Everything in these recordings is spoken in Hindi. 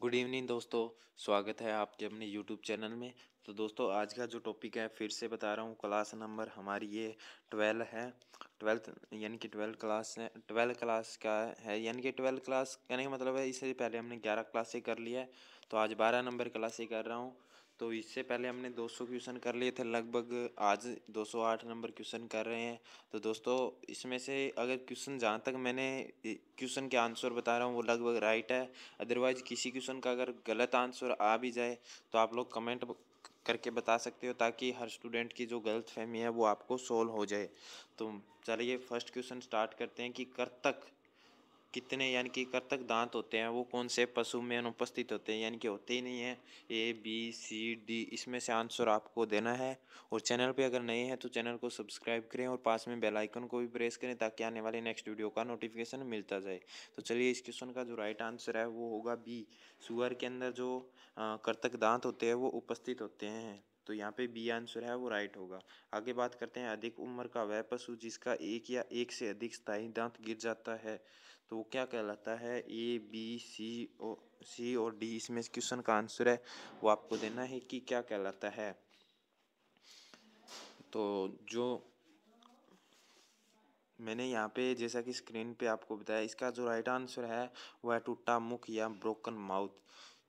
गुड इवनिंग दोस्तों स्वागत है आपके अपने यूट्यूब चैनल में तो दोस्तों आज का जो टॉपिक है फिर से बता रहा हूँ क्लास नंबर हमारी ये ट्वेल्व है ट्वेल्थ यानी कि ट्वेल्थ क्लास है ट्वेल्थ क्लास का है यानी कि ट्वेल्थ क्लास कहने का मतलब है इससे पहले हमने ग्यारह क्लासें कर लिया है तो आज बारह नंबर क्लासें कर रहा हूँ तो इससे पहले हमने 200 क्वेश्चन कर लिए थे लगभग आज 208 नंबर क्वेश्चन कर रहे हैं तो दोस्तों इसमें से अगर क्वेश्चन जहाँ तक मैंने क्वेश्चन के आंसर बता रहा हूँ वो लगभग राइट है अदरवाइज किसी क्वेश्चन का अगर गलत आंसर आ भी जाए तो आप लोग कमेंट करके बता सकते हो ताकि हर स्टूडेंट की जो गलत फहमी है वो आपको सोल्व हो जाए तो चलिए फर्स्ट क्वेश्चन स्टार्ट करते हैं कि कर्तक कितने यानी कि कर्तक दांत होते हैं वो कौन से पशु में अनुपस्थित होते हैं यानी कि होते ही नहीं है ए बी सी डी इसमें से आंसर आपको देना है और चैनल पे अगर नए हैं तो चैनल को सब्सक्राइब करें और पास में बेल आइकन को भी प्रेस करें ताकि आने वाले नेक्स्ट वीडियो का नोटिफिकेशन मिलता जाए तो चलिए इस क्वेश्चन का जो राइट आंसर है वो होगा बी सुअर के अंदर जो कर्तक दांत होते हैं वो उपस्थित होते हैं तो यहाँ पे बी आंसर है वो राइट होगा आगे बात करते हैं अधिक उम्र का वह पशु जिसका एक या एक से अधिक स्थायी दांत गिर जाता है तो वो क्या कहलाता है ए बी सी ओ सी और डी इसमें इस क्वेश्चन का आंसर है वो आपको देना है कि क्या कहलाता है तो जो मैंने यहाँ पे जैसा कि स्क्रीन पे आपको बताया इसका जो राइट आंसर है वो है टूटा मुख या ब्रोकन माउथ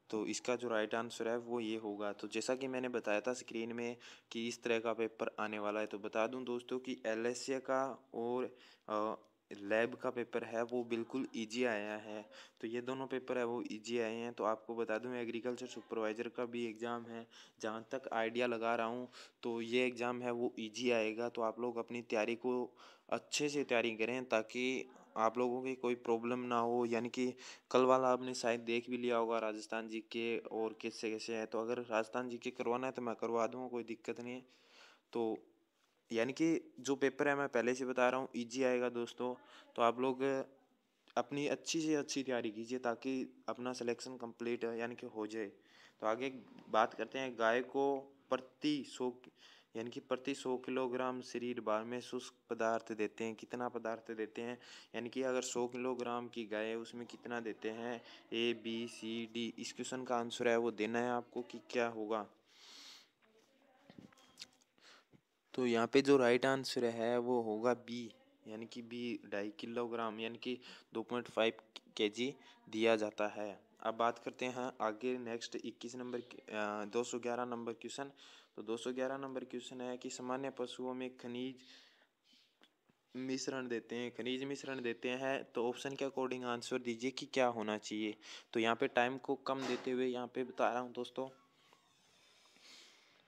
तो इसका जो राइट आंसर है वो ये होगा तो जैसा कि मैंने बताया था स्क्रीन में कि इस तरह का पेपर आने वाला है तो बता दूं दोस्तों कि एल का और आ, लैब का पेपर है वो बिल्कुल ईजी आया है तो ये दोनों पेपर है वो ईजी आए हैं तो आपको बता दूं एग्रीकल्चर सुपरवाइज़र का भी एग्ज़ाम है जहाँ तक आइडिया लगा रहा हूँ तो ये एग्ज़ाम है वो ईजी आएगा तो आप लोग अपनी तैयारी को अच्छे से तैयारी करें ताकि आप लोगों की कोई प्रॉब्लम ना हो यानी कि कल वाला आपने शायद देख भी लिया होगा राजस्थान जी के और किससे कैसे है तो अगर राजस्थान जी के करवाना है तो मैं करवा दूँगा कोई दिक्कत नहीं है तो यानी कि जो पेपर है मैं पहले से बता रहा हूँ ईजी e आएगा दोस्तों तो आप लोग अपनी अच्छी से अच्छी तैयारी कीजिए ताकि अपना सिलेक्शन कंप्लीट यानी कि हो जाए तो आगे बात करते हैं गाय को प्रति सौ यानी कि प्रति सौ किलोग्राम शरीर भार में शुष्क पदार्थ देते हैं कितना पदार्थ देते हैं यानी कि अगर सौ किलोग्राम की गाय है उसमें कितना देते हैं ए बी सी डी इस क्वेश्चन का आंसर है वो देना है आपको कि क्या होगा तो यहाँ पे जो राइट आंसर है वो होगा बी यानी कि बी ढाई किलोग्राम यानी कि दो पॉइंट फाइव के जी दिया जाता है अब बात करते हैं आगे नेक्स्ट इक्कीस नंबर दो सौ ग्यारह नंबर क्वेश्चन तो दो सौ ग्यारह नंबर क्वेश्चन है कि सामान्य पशुओं में खनिज मिश्रण देते हैं खनिज मिश्रण देते हैं तो ऑप्शन के अकॉर्डिंग आंसर दीजिए कि क्या होना चाहिए तो यहाँ पे टाइम को कम देते हुए यहाँ पे बता रहा हूँ दोस्तों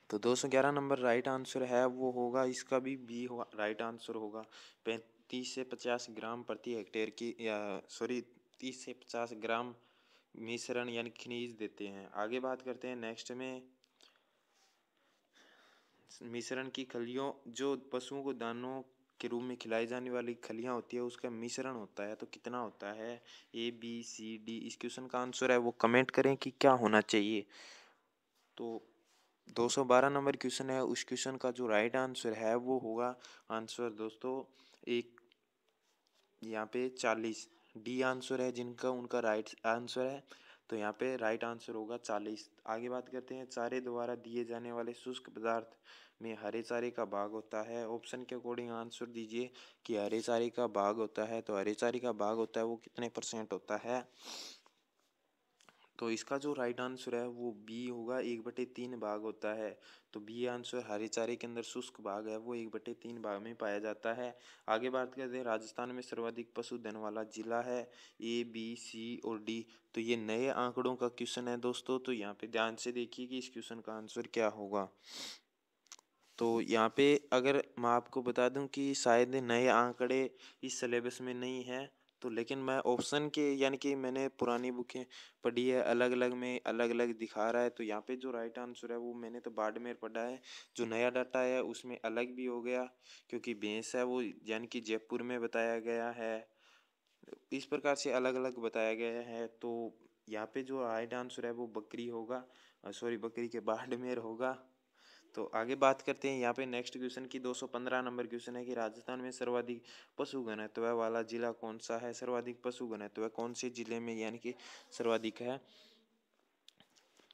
तो दो सौ ग्यारह नंबर राइट आंसर है वो होगा इसका भी बी राइट आंसर होगा पैंतीस से पचास ग्राम प्रति हेक्टेयर की सॉरी तीस से पचास ग्राम मिश्रण यानी खनिज देते हैं आगे बात करते हैं नेक्स्ट में मिश्रण की खलियों जो पशुओं को दानों के रूप में खिलाई जाने वाली खलियाँ होती है उसका मिश्रण होता है तो कितना होता है ए बी सी डी इस क्वेश्चन का आंसर है वो कमेंट करें कि क्या होना चाहिए तो 212 नंबर क्वेश्चन है उस क्वेश्चन का जो राइट आंसर है वो होगा आंसर दोस्तों एक यहाँ पे 40 डी आंसर है जिनका उनका राइट आंसर है तो यहाँ पे राइट आंसर होगा 40 आगे बात करते हैं चारे द्वारा दिए जाने वाले शुष्क पदार्थ में हरे चारे का भाग होता है ऑप्शन के अकॉर्डिंग आंसर दीजिए कि हरे चारे का भाग होता है तो हरे चारे का भाग होता है वो कितने परसेंट होता है तो इसका जो राइट आंसर है वो बी होगा एक बटे तीन भाग होता है तो बी आंसर हरे चारे के अंदर शुष्क भाग है वो एक बटे तीन भाग में पाया जाता है आगे बात करते हैं राजस्थान में सर्वाधिक पशुधन वाला जिला है ए बी सी और डी तो ये नए आंकड़ों का क्वेश्चन है दोस्तों तो यहाँ पे ध्यान से देखिए कि इस क्वेश्चन का आंसर क्या होगा तो यहाँ पे अगर मैं आपको बता दूं कि शायद नए आंकड़े इस सिलेबस में नहीं है तो लेकिन मैं ऑप्शन के यानी कि मैंने पुरानी बुकें पढ़ी है अलग अलग में अलग अलग दिखा रहा है तो यहाँ पे जो राइट आंसर है वो मैंने तो बाड़मेर पढ़ा है जो नया डाटा है उसमें अलग भी हो गया क्योंकि भैंस है वो यानी कि जयपुर में बताया गया है इस प्रकार से अलग अलग बताया गया है तो यहाँ पे जो राइट आंसर है वो बकरी होगा सॉरी बकरी के बाड़मेर होगा तो आगे बात करते हैं यहाँ पे नेक्स्ट क्वेश्चन की 215 नंबर क्वेश्चन है कि राजस्थान में सर्वाधिक पशु घनत्व तो वाला जिला कौन सा है सर्वाधिक पशु घनत्व तो कौन से जिले में यानी कि सर्वाधिक है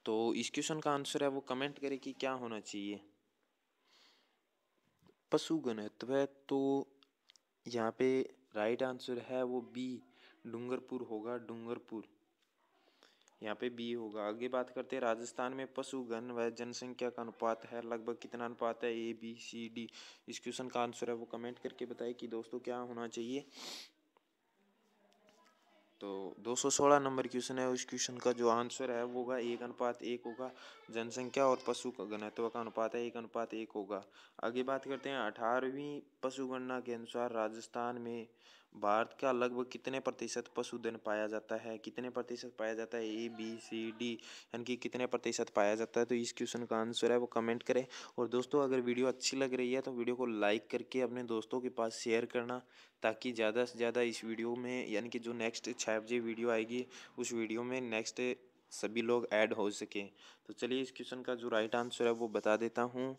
तो इस क्वेश्चन का आंसर है वो कमेंट करें कि क्या होना चाहिए पशु घनत्व तो, तो यहाँ पे राइट आंसर है वो बी डूंगरपुर होगा डूंगरपुर यहाँ पे बी होगा आगे बात करते हैं राजस्थान में पशु घन व जनसंख्या का अनुपात है लगभग कितना अनुपात है ए बी सी डी इस क्वेश्चन का आंसर है वो कमेंट करके बताए कि दोस्तों क्या होना चाहिए तो 216 नंबर क्वेश्चन है उस क्वेश्चन का जो आंसर है वो होगा एक अनुपात एक होगा जनसंख्या और पशु का घनत्व का अनुपात है एक अनुपात एक होगा आगे बात करते हैं अठारहवीं पशुगणना के अनुसार राजस्थान में भारत का लगभग कितने प्रतिशत पशुधन पाया जाता है कितने प्रतिशत पाया जाता है ए बी सी डी यानी कि कितने प्रतिशत पाया जाता है तो इस क्वेश्चन का आंसर है वो कमेंट करें और दोस्तों अगर वीडियो अच्छी लग रही है तो वीडियो को लाइक करके अपने दोस्तों के पास शेयर करना ताकि ज़्यादा से ज़्यादा इस वीडियो में यानी कि जो नेक्स्ट छः जी वीडियो आएगी उस वीडियो में नेक्स्ट सभी लोग ऐड हो सकें तो चलिए इस क्वेश्चन का जो राइट आंसर है वो बता देता हूँ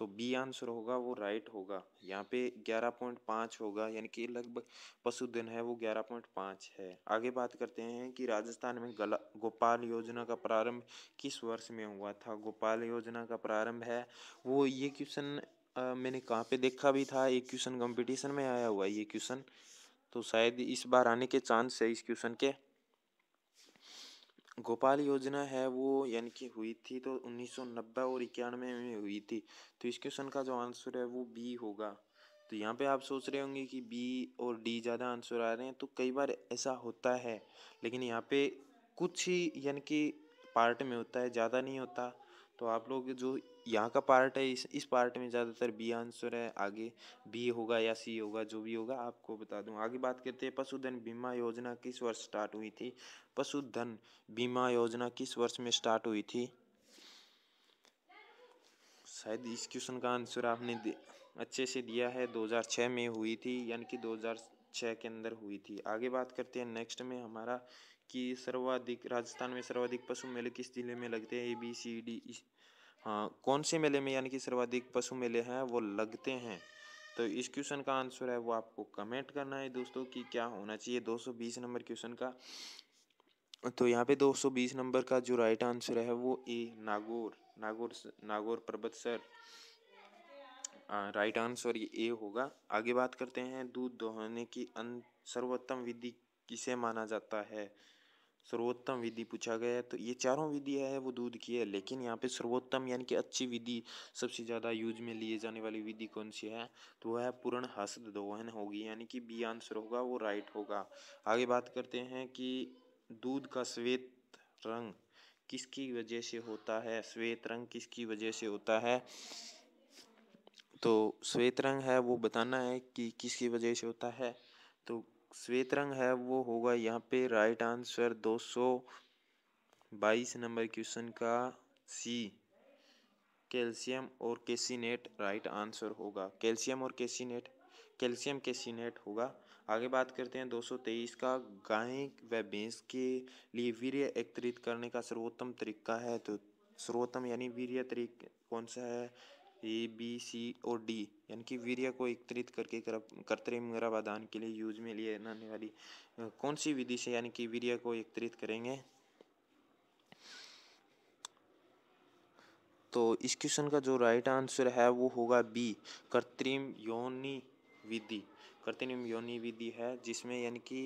तो बी आंसर होगा वो राइट होगा यहाँ पे ग्यारह पॉइंट पाँच होगा यानी कि लगभग पशुधन है वो ग्यारह पॉइंट पाँच है आगे बात करते हैं कि राजस्थान में गला गोपाल योजना का प्रारंभ किस वर्ष में हुआ था गोपाल योजना का प्रारंभ है वो ये क्वेश्चन मैंने कहाँ पे देखा भी था ये क्वेश्चन कंपटीशन में आया हुआ ये क्वेश्चन तो शायद इस बार आने के चांस है इस क्वेश्चन के गोपाल योजना है वो यानी कि हुई थी तो उन्नीस सौ नब्बे और इक्यानवे में हुई थी तो इस क्वेश्चन का जो आंसर है वो बी होगा तो यहाँ पे आप सोच रहे होंगे कि बी और डी ज़्यादा आंसर आ रहे हैं तो कई बार ऐसा होता है लेकिन यहाँ पे कुछ ही यानी कि पार्ट में होता है ज़्यादा नहीं होता तो आप लोग जो यहाँ का पार्ट है इस इस पार्ट में ज़्यादातर बी आंसर है आगे बी होगा या सी होगा जो भी होगा आपको बता दूँ आगे बात करते हैं पशुधन बीमा योजना किस वर्ष स्टार्ट हुई थी पशुधन बीमा योजना किस वर्ष में स्टार्ट हुई थी शायद इस क्वेश्चन का आंसर आपने अच्छे से दिया है 2006 में हुई थी यानी कि 2006 के अंदर हुई थी आगे बात करते हैं नेक्स्ट में हमारा कि सर्वाधिक राजस्थान में सर्वाधिक पशु मेले किस जिले में लगते हैं ए बी सी डी हाँ कौन से मेले में यानी कि सर्वाधिक पशु मेले हैं वो लगते हैं तो इस क्वेश्चन का आंसर है वो आपको कमेंट करना है दोस्तों कि क्या होना चाहिए 220 नंबर क्वेश्चन का तो यहाँ पे 220 नंबर का जो राइट आंसर है वो ए नागौर नागौर नागौर पर्वत सर राइट आंसर ये ए होगा आगे बात करते हैं दूध दोहने की सर्वोत्तम विधि किसे माना जाता है सर्वोत्तम विधि पूछा गया है तो ये चारों विधियाँ है वो दूध की है लेकिन यहाँ पे सर्वोत्तम यानी कि अच्छी विधि सबसे ज़्यादा यूज में लिए जाने वाली विधि कौन सी है तो वह है पूर्ण हस्त दोहन होगी यानी कि बी आंसर होगा वो राइट होगा आगे बात करते हैं कि दूध का श्वेत रंग किसकी वजह से होता है श्वेत रंग किसकी वजह से होता है तो श्वेत रंग है वो बताना है कि किसकी वजह से होता है तो श्वेत रंग है वो होगा यहाँ पे राइट आंसर 222 नंबर क्वेश्चन का सी कैल्शियम और केसिनेट राइट आंसर होगा कैल्शियम और केसिनेट कैल्शियम केसिनेट होगा आगे बात करते हैं 223 का गाय व भैंस के लिए वीर्य एकत्रित करने का सर्वोत्तम तरीका है तो सर्वोत्तम यानी वीर्य तरीक कौन सा है ए बी सी और डी यानी कि वीर्य को एकत्रित करके कृत्रिम गर्भाधान के लिए यूज में लिए जाने वाली कौन सी विधि से यानी कि वीर्य को एकत्रित करेंगे तो इस क्वेश्चन का जो राइट आंसर है वो होगा बी कृत्रिम योनि विधि कृत्रिम योनि विधि है जिसमें यानी कि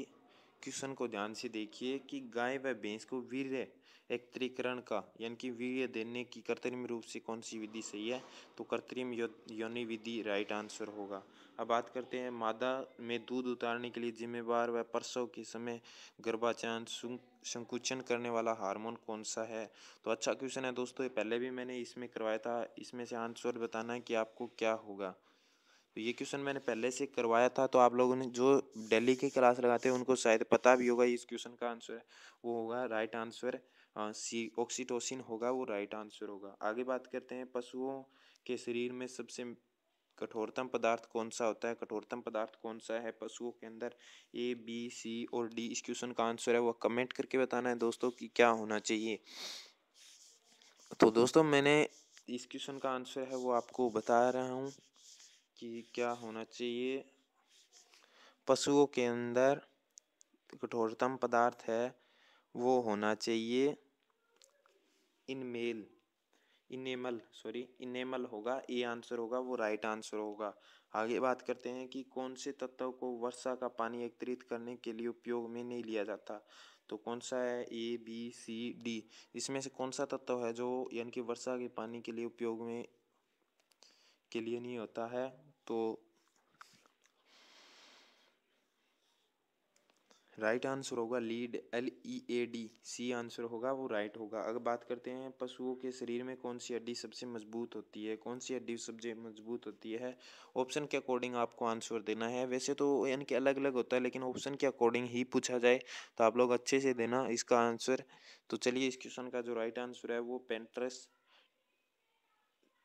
क्वेश्चन को ध्यान से देखिए कि गाय व भैंस को वीर्य एकत्रीकरण का यानी कि वीर्य देने की कृत्रिम रूप से कौन सी विधि सही है तो कृत्रिम योनि विधि राइट आंसर होगा अब बात करते हैं मादा में दूध उतारने के लिए जिम्मेवार व प्रसव के समय गर्भाचान संकुचन करने वाला हार्मोन कौन सा है तो अच्छा क्वेश्चन है दोस्तों पहले भी मैंने इसमें करवाया था इसमें से आंसर बताना है कि आपको क्या होगा तो ये क्वेश्चन मैंने पहले से करवाया था तो आप लोगों ने जो दिल्ली के क्लास लगाते हैं उनको शायद पता भी होगा इस क्वेश्चन का आंसर वो होगा राइट आंसर सी ऑक्सीटोसिन होगा वो राइट आंसर होगा आगे बात करते हैं पशुओं के शरीर में सबसे कठोरतम पदार्थ कौन सा होता है कठोरतम पदार्थ कौन सा है पशुओं के अंदर ए बी सी और डी इस क्वेश्चन का आंसर है वो कमेंट करके बताना है दोस्तों कि क्या होना चाहिए तो दोस्तों मैंने इस क्वेश्चन का आंसर है वो आपको बता रहा हूँ कि क्या होना चाहिए पशुओं के अंदर कठोरतम पदार्थ है वो होना चाहिए इनमेल इनेमल सॉरी इनेमल होगा ए आंसर होगा वो राइट आंसर होगा आगे बात करते हैं कि कौन से तत्व को वर्षा का पानी एकत्रित करने के लिए उपयोग में नहीं लिया जाता तो कौन सा है ए बी सी डी इसमें से कौन सा तत्व है जो यानी कि वर्षा के पानी के लिए उपयोग में के लिए नहीं होता है तो राइट आंसर होगा lead L E A D C answer होगा वो राइट होगा अगर बात करते हैं पशुओं के शरीर में कौन सी हड्डी सबसे मजबूत होती है कौन सी हड्डी सबसे मजबूत होती है ऑप्शन के अकॉर्डिंग आपको आंसर देना है वैसे तो यानी कि अलग अलग होता है लेकिन ऑप्शन के अकॉर्डिंग ही पूछा जाए तो आप लोग अच्छे से देना इसका आंसर तो चलिए इस क्वेश्चन का जो राइट आंसर है वो पेंट्रस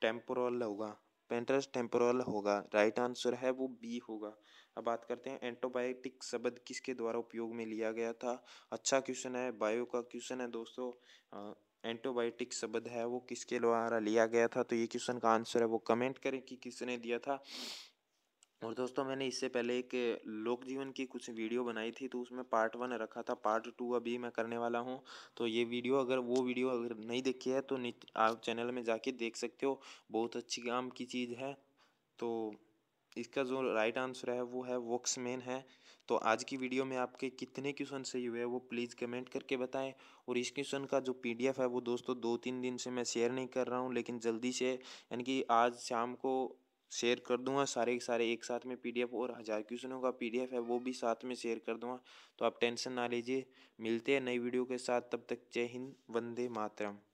टेम्पोरल होगा पेंट्रस टेम्पोरल होगा राइट आंसर है वो बी होगा अब बात करते हैं एंटोबायोटिक शब्द किसके द्वारा उपयोग में लिया गया था अच्छा क्वेश्चन है बायो का क्वेश्चन है दोस्तों एंटोबायोटिक शब्द है वो किसके द्वारा लिया गया था तो ये क्वेश्चन का आंसर है वो कमेंट करें कि किसने दिया था और दोस्तों मैंने इससे पहले एक लोक जीवन की कुछ वीडियो बनाई थी तो उसमें पार्ट वन रखा था पार्ट टू अभी मैं करने वाला हूँ तो ये वीडियो अगर वो वीडियो अगर नहीं देखी है तो आप चैनल में जाके देख सकते हो बहुत अच्छी काम की चीज़ है तो इसका जो राइट आंसर है वो है वोक्समैन है तो आज की वीडियो में आपके कितने क्वेश्चन सही हुए हैं वो प्लीज़ कमेंट करके बताएं और इस क्वेश्चन का जो पीडीएफ है वो दोस्तों दो तीन दिन से मैं शेयर नहीं कर रहा हूँ लेकिन जल्दी से यानी कि आज शाम को शेयर कर दूंगा सारे के सारे एक साथ में पीडीएफ और हज़ार क्वेश्चनों का पीडीएफ है वो भी साथ में शेयर कर दूंगा तो आप टेंशन ना लीजिए मिलते हैं नई वीडियो के साथ तब तक जय हिंद वंदे मातरम